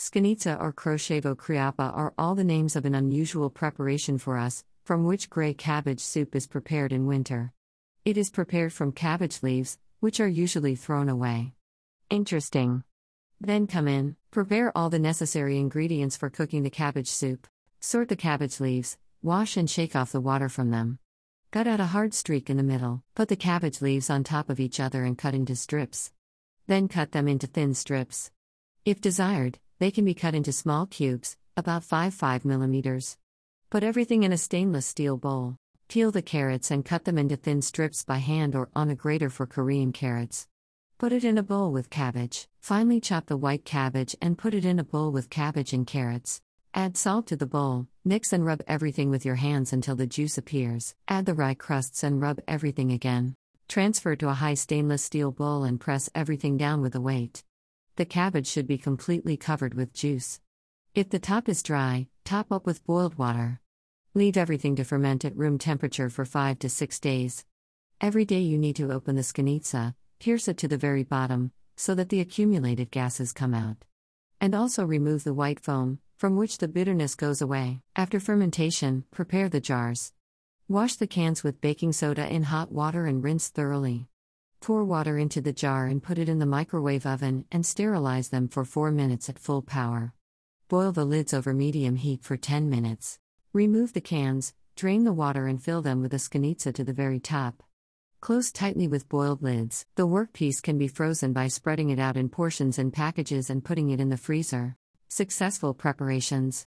Skinitza or Kroshevo Kriapa are all the names of an unusual preparation for us, from which gray cabbage soup is prepared in winter. It is prepared from cabbage leaves, which are usually thrown away. Interesting. Then come in, prepare all the necessary ingredients for cooking the cabbage soup. Sort the cabbage leaves, wash and shake off the water from them. Cut out a hard streak in the middle, put the cabbage leaves on top of each other and cut into strips. Then cut them into thin strips. If desired, they can be cut into small cubes, about 5 5 millimeters. Put everything in a stainless steel bowl. Peel the carrots and cut them into thin strips by hand or on a grater for Korean carrots. Put it in a bowl with cabbage. Finely chop the white cabbage and put it in a bowl with cabbage and carrots. Add salt to the bowl, mix and rub everything with your hands until the juice appears. Add the rye crusts and rub everything again. Transfer to a high stainless steel bowl and press everything down with a weight. The cabbage should be completely covered with juice. If the top is dry, top up with boiled water. Leave everything to ferment at room temperature for 5 to 6 days. Every day you need to open the scanica, pierce it to the very bottom, so that the accumulated gases come out. And also remove the white foam, from which the bitterness goes away. After fermentation, prepare the jars. Wash the cans with baking soda in hot water and rinse thoroughly. Pour water into the jar and put it in the microwave oven and sterilize them for 4 minutes at full power. Boil the lids over medium heat for 10 minutes. Remove the cans, drain the water and fill them with a scanitza to the very top. Close tightly with boiled lids. The workpiece can be frozen by spreading it out in portions and packages and putting it in the freezer. Successful preparations.